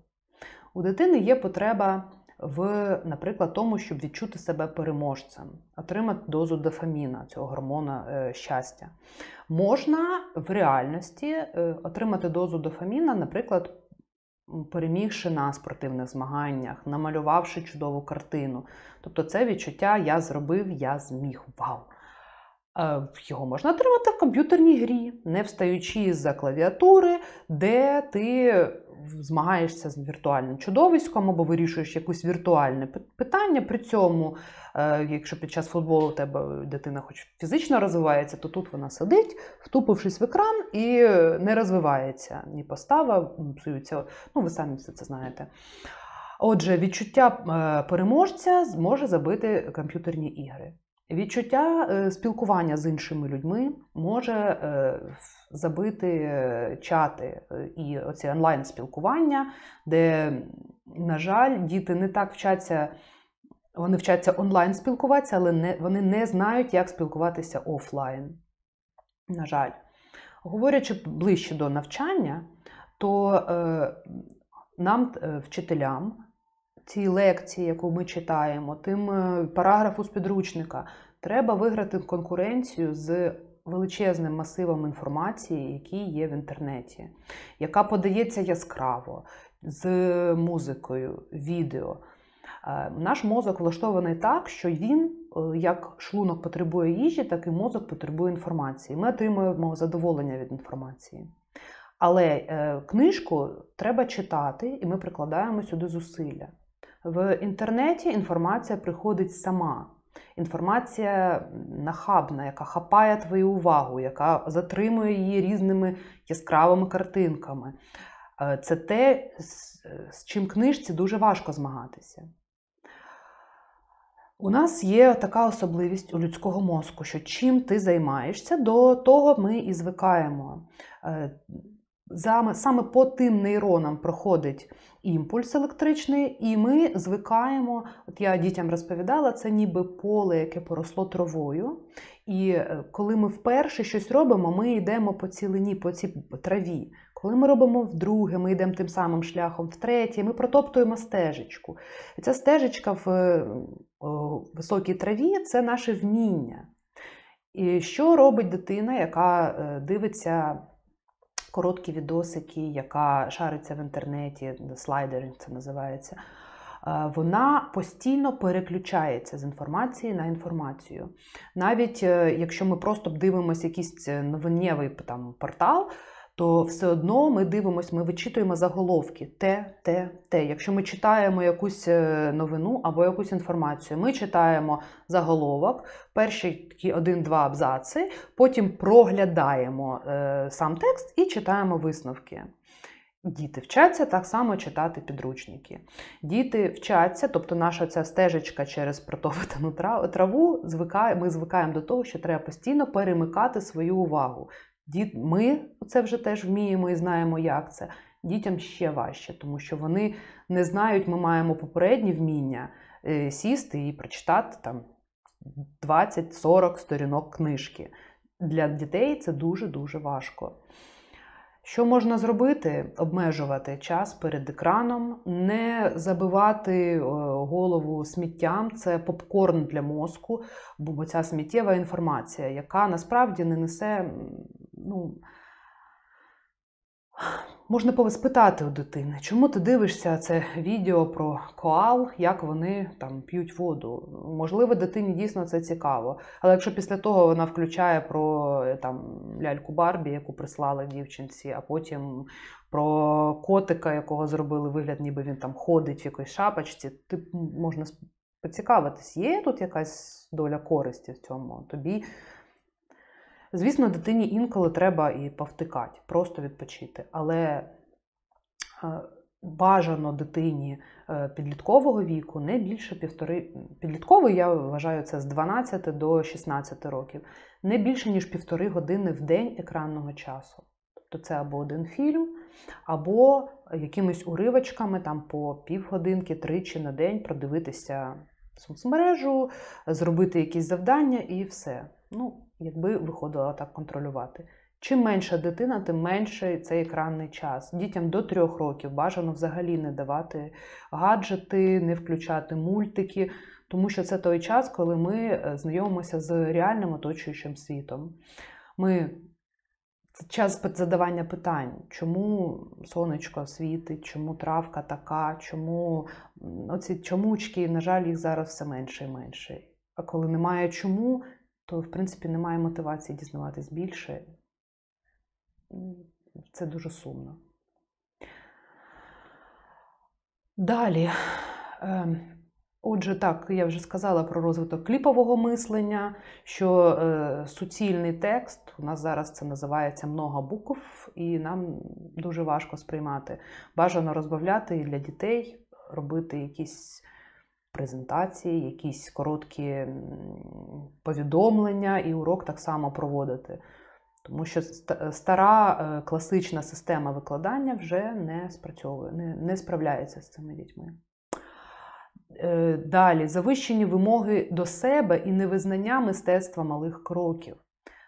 У дитини є потреба в, наприклад, тому, щоб відчути себе переможцем, отримати дозу дофаміна, цього гормона е, щастя. Можна в реальності е, отримати дозу дофаміна, наприклад, перемігши на спортивних змаганнях, намалювавши чудову картину. Тобто це відчуття я зробив, я зміг. Вау! Е, його можна отримати в комп'ютерній грі, не встаючи з за клавіатури, де ти змагаєшся з віртуальним чудовиськом або вирішуєш якесь віртуальне питання. При цьому, е, якщо під час футболу у тебе дитина хоч фізично розвивається, то тут вона сидить, втупившись в екран, і не розвивається ні постава, псуються. Ну, ви самі все це знаєте. Отже, відчуття е, переможця зможе забити комп'ютерні ігри. Відчуття е, спілкування з іншими людьми може е, забити е, чати і оці онлайн-спілкування, де, на жаль, діти не так вчаться, вони вчаться онлайн спілкуватися, але не, вони не знають, як спілкуватися офлайн. На жаль, говорячи ближче до навчання, то нам, вчителям, тій лекції, яку ми читаємо, тим е, параграфу з підручника. Треба виграти конкуренцію з величезним масивом інформації, який є в інтернеті, яка подається яскраво з музикою, відео. Е, наш мозок влаштований так, що він, е, як шлунок потребує їжі, так і мозок потребує інформації. Ми отримуємо задоволення від інформації. Але книжку треба читати, і ми прикладаємо сюди зусилля. В інтернеті інформація приходить сама. Інформація нахабна, яка хапає твою увагу, яка затримує її різними яскравими картинками. Е, це те, з чим книжці дуже важко змагатися. У нас є така особливість у людського мозку, що чим ти займаєшся, до того ми і звикаємо. Е, Саме по тим нейронам проходить імпульс електричний, і ми звикаємо, от я дітям розповідала, це ніби поле, яке поросло травою. І е, коли ми вперше щось робимо, ми йдемо по цілині, по цій траві. Коли ми робимо вдруге, ми йдемо тим самим шляхом, втретє, ми протоптуємо стежечку. І ця стежечка в е, високій траві це наше вміння. І що робить дитина, яка е, дивиться короткі відосики, яка шариться в інтернеті, слайдеринг це називається. Е, вона постійно переключається з інформації на інформацію. Навіть е, якщо ми просто дивимося якийсь е, новинєвий там портал, то все одно ми дивимося, ми вичитуємо заголовки те, те, те. Якщо ми читаємо якусь е, новину або якусь інформацію, ми читаємо заголовок, перші такі один-два абзаци, потім проглядаємо е, сам текст і читаємо висновки. Діти вчаться так само читати підручники. Діти вчаться, тобто наша ця стежечка через протовитану траву, звикає, ми звикаємо до того, що треба постійно перемикати свою увагу Діт... Ми це вже теж вміємо і знаємо, як це. Дітям ще важче, тому що вони не знають, ми маємо попередні вміння е, сісти і прочитати там 20-40 сторінок книжки. Для дітей це дуже-дуже важко. Що можна зробити? Обмежувати час перед екраном, не забивати голову сміттям, це попкорн для мозку, бо ця сміттєва інформація, яка насправді не несе ну, можна спитати у дитини, чому ти дивишся це відео про коал, як вони там п'ють воду. Можливо, дитині дійсно це цікаво. Але якщо після того вона включає про е, там, ляльку Барбі, яку прислали дівчинці, а потім про котика, якого зробили вигляд, ніби він там ходить в якоїсь шапочці, ти можна поцікавитись, є тут якась доля користі в цьому? Тобі Звісно, дитині інколи треба і повтикати, просто відпочити. Але е, бажано дитині е, підліткового віку не більше півтори підлітковий, я вважаю це з 12 до 16 років, не більше ніж півтори години в день екранного часу. Тобто це або один фільм, або якимись уривочками там по півгодинки, тричі на день продивитися соцмережу, зробити якісь завдання і все. Ну, якби виходила так контролювати. Чим менша дитина, тим менший цей екранний час. Дітям до трьох років бажано взагалі не давати гаджети, не включати мультики, тому що це той час, коли ми е, знайомимося з реальним оточуючим світом. Ми це час задавання питань, чому сонечко світить, чому травка така, чому оці чомучки, на жаль, їх зараз все менше і менше. А коли немає чому, то, в принципі, немає мотивації дізнаватись більше. Це дуже сумно. Далі, ем, отже, так, я вже сказала про розвиток кліпового мислення, що е, суцільний текст, у нас зараз це називається много букв, і нам дуже важко сприймати. Бажано розбавляти для дітей, робити якісь презентації, якісь короткі повідомлення, і урок так само проводити. Тому що стара е, класична система викладання вже не спрацьовує, не, не справляється з цими дітьми. Е, далі завищені вимоги до себе і невизнання мистецтва малих кроків.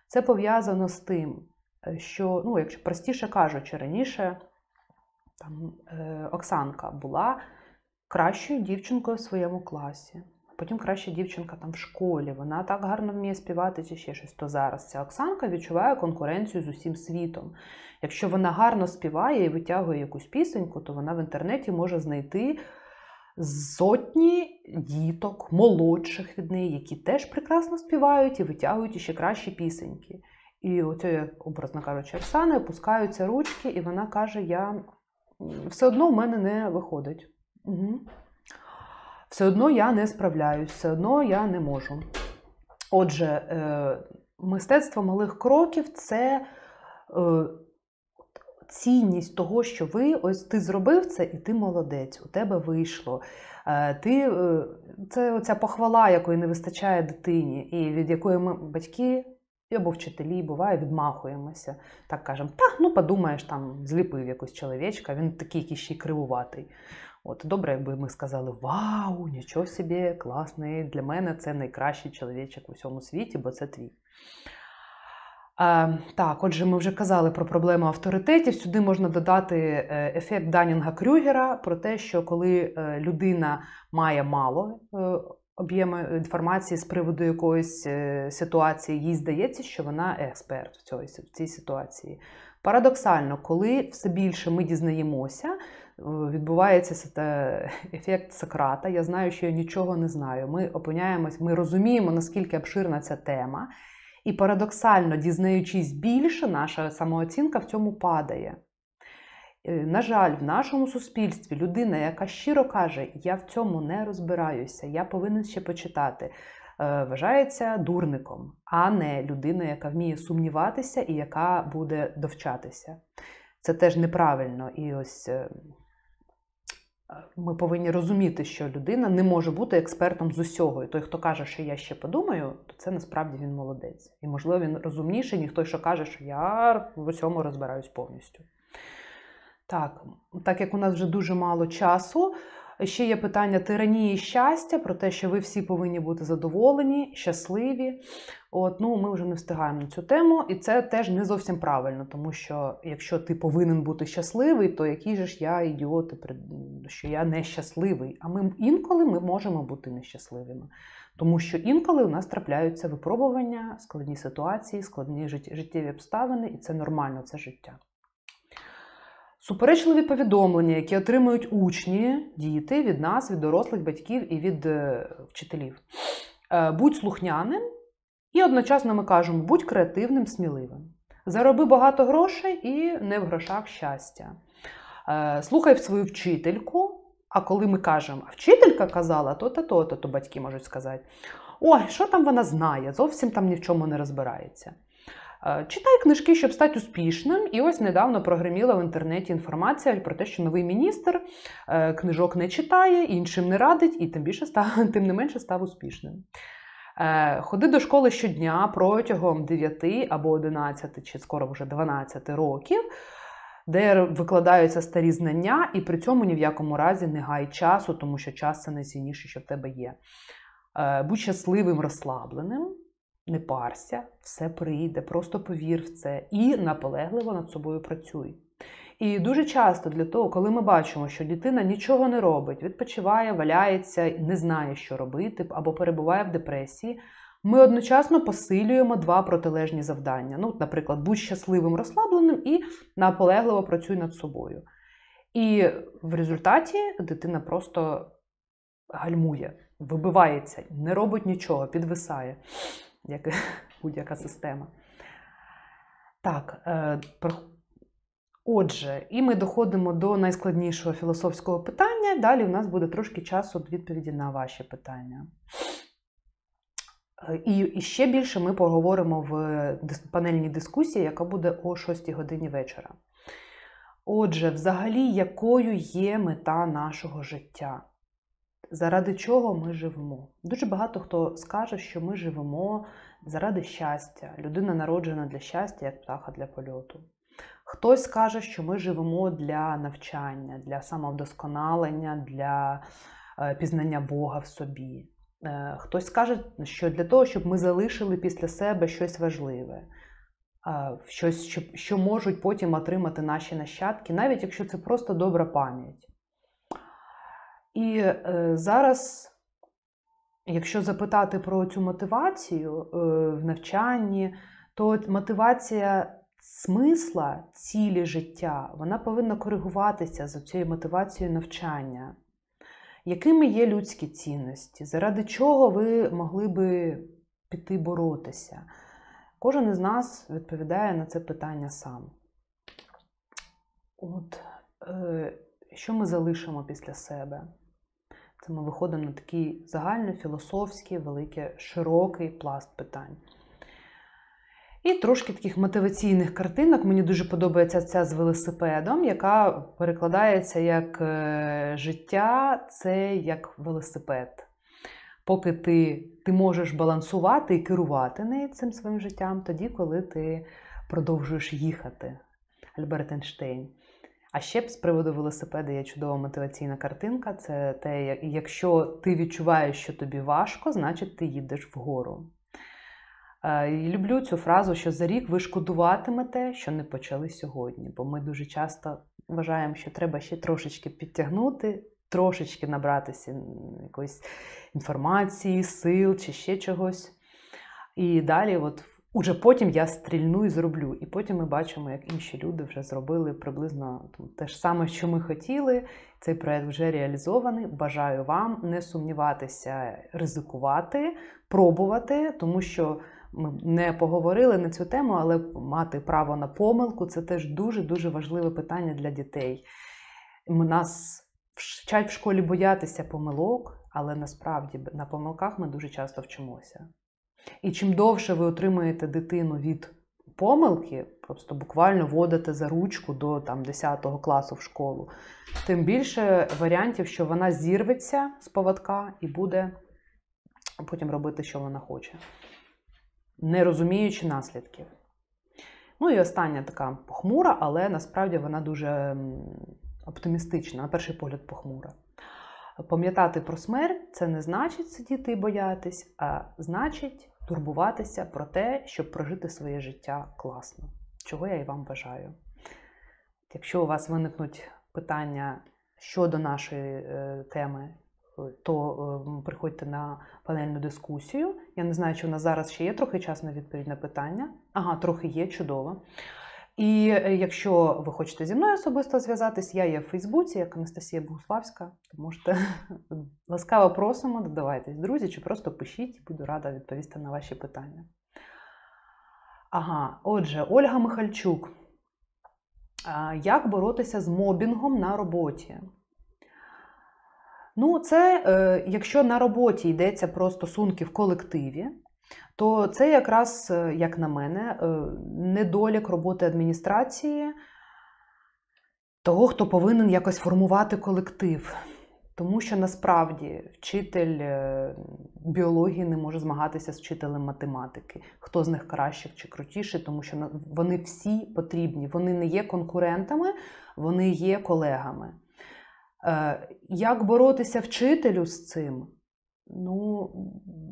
Це пов'язано з тим, е, що, ну, якщо простіше кажучи, раніше там, Оксанка була кращою дівчинкою в своєму класі. Потім краща дівчинка там в школі, вона так гарно вміє співати чи ще щось. То зараз ця Оксанка відчуває конкуренцію з усім світом. Якщо вона гарно співає і витягує якусь пісеньку, то вона в інтернеті може знайти сотні діток, молодших від неї, які теж прекрасно співають і витягують іще кращі пісеньки. І оцею, образно кажучи, Оксани опускаються ручки, і вона каже: Я все одно в мене не виходить. Угу. Все одно я не справляюсь, все одно я не можу. Отже, е, мистецтво малих кроків це е, цінність того, що ви ось ти зробив це, і ти молодець, у тебе вийшло. Е, ти, Це оця похвала, якої не вистачає дитині, і від якої ми батьки. Або вчителі, буває, відмахуємося. Так кажемо, та ну подумаєш, там зліпив якось чоловічка, він такий якийсь ще й кривуватий. От добре, якби ми сказали Вау, нічого собі, класний! Для мене це найкращий чоловічок у всьому світі, бо це твій. Так, отже, ми вже казали про проблему авторитетів. Сюди можна додати е, ефект данінга крюгера про те, що коли е, людина має мало е, об'єму інформації з приводу якоїсь ситуації, їй здається, що вона експерт в цій ситуації. Парадоксально, коли все більше ми дізнаємося, відбувається те ефект Сократа. Я знаю, що я нічого не знаю. Ми опиняємось, ми розуміємо, наскільки обширна ця тема. І парадоксально, дізнаючись більше, наша самооцінка в цьому падає. Е, на жаль, в нашому суспільстві людина, яка щиро каже, я в цьому не розбираюся, я повинен ще почитати, е, вважається дурником, а не людина, яка вміє сумніватися і яка буде довчатися. Це теж неправильно. І ось е, ми повинні розуміти, що людина не може бути експертом з усього. І той, хто каже, що я ще подумаю, то це насправді він молодець. І, можливо, він розумніший, ніж той, що каже, що я в усьому розбираюсь повністю. Так, так як у нас вже дуже мало часу, Ще є питання тиранії щастя, про те, що ви всі повинні бути задоволені, щасливі. От, ну, Ми вже не встигаємо на цю тему, і це теж не зовсім правильно, тому що якщо ти повинен бути щасливий, то який же ж я ідіот, що я нещасливий. А ми інколи ми можемо бути нещасливими, тому що інколи у нас трапляються випробування, складні ситуації, складні житті життєві обставини, і це нормально, це життя. Суперечливі повідомлення, які отримують учні, діти від нас, від дорослих батьків і від е, вчителів. Е, будь слухняним і одночасно ми кажемо, будь креативним, сміливим. Зароби багато грошей і не в грошах щастя. Е, слухай свою вчительку. А коли ми кажемо, а вчителька казала то та то-то, то батьки можуть сказати: Ой, що там вона знає, зовсім там ні в чому не розбирається. Е, читай книжки, щоб стати успішним. І ось недавно прогреміла в інтернеті інформація про те, що новий міністр е, книжок не читає, іншим не радить, і тим більше став, тим не менше став успішним. Е, ходи до школи щодня протягом 9 або 11, чи скоро вже 12 років, де викладаються старі знання, і при цьому ні в якому разі не гай часу, тому що час це найцінніше, що в тебе є. Будь щасливим, розслабленим не парся, все прийде, просто повір в це і наполегливо над собою працюй. І дуже часто для того, коли ми бачимо, що дитина нічого не робить, відпочиває, валяється, не знає, що робити, або перебуває в депресії, ми одночасно посилюємо два протилежні завдання. Ну, наприклад, будь щасливим, розслабленим і наполегливо працюй над собою. І в результаті дитина просто гальмує, вибивається, не робить нічого, підвисає як будь-яка система. Так, е, отже, і ми доходимо до найскладнішого філософського питання. Далі у нас буде трошки часу відповіді на ваші питання. Е, і, і ще більше ми поговоримо в панельній дискусії, яка буде о 6 годині вечора. Отже, взагалі, якою є мета нашого життя? заради чого ми живемо. Дуже багато хто скаже, що ми живемо заради щастя. Людина народжена для щастя, як птаха для польоту. Хтось скаже, що ми живемо для навчання, для самовдосконалення, для е, пізнання Бога в собі. Е, хтось скаже, що для того, щоб ми залишили після себе щось важливе, е, щось, що можуть потім отримати наші нащадки, навіть якщо це просто добра пам'ять. І е, зараз, якщо запитати про цю мотивацію е, в навчанні, то мотивація смисла цілі життя вона повинна коригуватися за цією мотивацією навчання. Якими є людські цінності, заради чого ви могли би піти боротися? Кожен із нас відповідає на це питання сам. От, е, Що ми залишимо після себе? Це ми виходимо на такий загальнофілософський, великий, широкий пласт питань. І трошки таких мотиваційних картинок. Мені дуже подобається ця з велосипедом, яка перекладається як е, життя, це як велосипед. Поки ти ти можеш балансувати і керувати нею цим своїм життям, тоді, коли ти продовжуєш їхати, Альберт Ейнштейн. А ще б з приводу велосипеда є чудова мотиваційна картинка. Це те, якщо ти відчуваєш, що тобі важко, значить ти їдеш вгору. Е, і Люблю цю фразу, що за рік ви шкодуватимете, що не почали сьогодні. Бо ми дуже часто вважаємо, що треба ще трошечки підтягнути, трошечки набратися якоїсь інформації, сил чи ще чогось. І далі, от Уже потім я стрільну і зроблю. І потім ми бачимо, як інші люди вже зробили приблизно те ж саме, що ми хотіли. Цей проект вже реалізований. Бажаю вам не сумніватися, ризикувати, пробувати, тому що ми не поговорили на цю тему, але мати право на помилку це теж дуже дуже важливе питання для дітей. Нас вчать в школі боятися помилок, але насправді на помилках ми дуже часто вчимося. І чим довше ви отримаєте дитину від помилки, просто буквально водите за ручку до там, 10 класу в школу, тим більше варіантів, що вона зірветься з поводка і буде потім робити, що вона хоче, не розуміючи наслідків. Ну і остання така похмура, але насправді вона дуже оптимістична, на перший погляд, похмура. Пам'ятати про смерть це не значить сидіти і боятись, а значить турбуватися про те, щоб прожити своє життя класно, чого я і вам бажаю. Якщо у вас виникнуть питання щодо нашої е, теми, е, то ем, приходьте на панельну дискусію. Я не знаю, чи у нас зараз ще є трохи час на відповідь на питання. Ага, трохи є, чудово. І е, якщо ви хочете зі мною особисто зв'язатись, я є в Фейсбуці, як Анастасія Богуславська, то можете ласкаво просимо, додавайтесь, друзі, чи просто пишіть, буду рада відповісти на ваші питання. Ага, отже, Ольга Михальчук. Як боротися з мобінгом на роботі? Ну, це е, якщо на роботі йдеться про стосунки в колективі, то це якраз, е, як на мене, е, недолік роботи адміністрації, того, хто повинен якось формувати колектив. Тому що насправді вчитель е, біології не може змагатися з вчителем математики, хто з них кращий чи крутіший, тому що вони всі потрібні, вони не є конкурентами, вони є колегами. Як боротися вчителю з цим? Ну,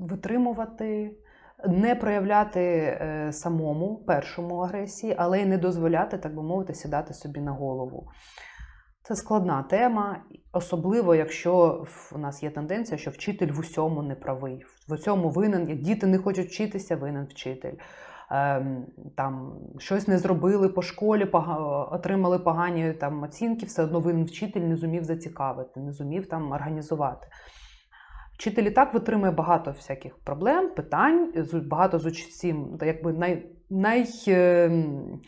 витримувати не проявляти е, самому першому агресії, але й не дозволяти, так би мовити, сідати собі на голову. Це складна тема, особливо якщо у нас є тенденція, що вчитель в усьому не правий. В усьому винен, як діти не хочуть вчитися, винен вчитель. Ем, там щось не зробили по школі, пога... отримали погані там оцінки, все одно винен вчитель не зумів зацікавити, не зумів там організувати. Вчитель і так витримує багато всяких проблем, питань, багато з учців, якби най, най. Ем,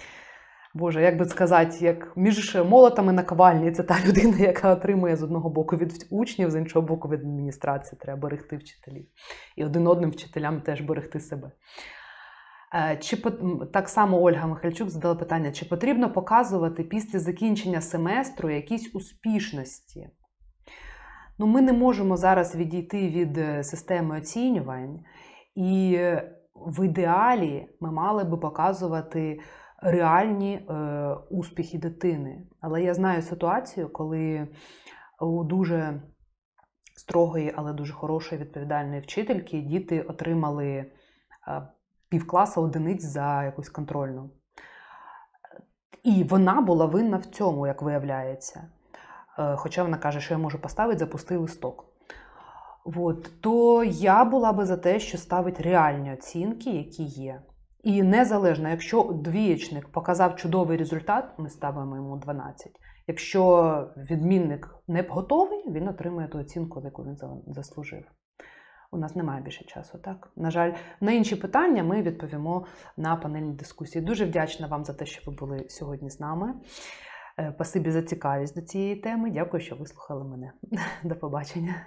боже, як би сказати, як між молотами на ковальні це та людина, яка отримує з одного боку від учнів, з іншого боку від адміністрації, треба берегти вчителів. І один одним вчителям теж берегти себе. Е, чи так само Ольга Михальчук задала питання: чи потрібно показувати після закінчення семестру якісь успішності? Ну, ми не можемо зараз відійти від е, системи оцінювань, і е, в ідеалі ми мали би показувати реальні е, успіхи дитини. Але я знаю ситуацію, коли у дуже строгої, але дуже хорошої відповідальної вчительки діти отримали е, півкласа одиниць за якусь контрольну. І вона була винна в цьому, як виявляється. Е, хоча вона каже, що я можу поставити, запусти листок. От, то я була би за те, що ставить реальні оцінки, які є. І незалежно, якщо двієчник показав чудовий результат, ми ставимо йому 12. Якщо відмінник не готовий, він отримує ту оцінку, яку він заслужив. У нас немає більше часу, так? На жаль, на інші питання ми відповімо на панельній дискусії. Дуже вдячна вам за те, що ви були сьогодні з нами. Е, Пасибі за цікавість до цієї теми. Дякую, що вислухали мене. До побачення.